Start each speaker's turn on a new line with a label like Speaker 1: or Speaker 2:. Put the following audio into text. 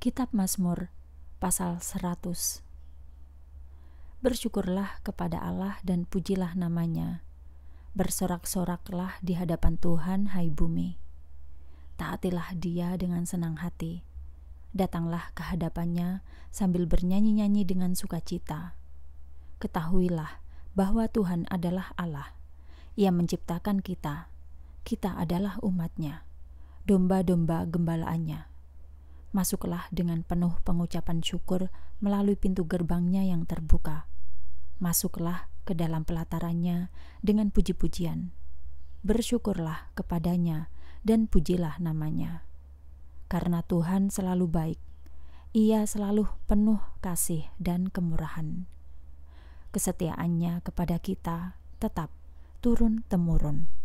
Speaker 1: Kitab Mazmur pasal 100 Bersyukurlah kepada Allah dan pujilah namanya Bersorak-soraklah di hadapan Tuhan hai bumi Taatilah dia dengan senang hati Datanglah ke hadapannya sambil bernyanyi-nyanyi dengan sukacita Ketahuilah bahwa Tuhan adalah Allah Ia menciptakan kita Kita adalah umatnya Domba-domba gembalaannya masuklah dengan penuh pengucapan syukur melalui pintu gerbangnya yang terbuka. Masuklah ke dalam pelatarannya dengan puji-pujian. Bersyukurlah kepadanya dan pujilah namanya. Karena Tuhan selalu baik, ia selalu penuh kasih dan kemurahan. Kesetiaannya kepada kita tetap turun-temurun.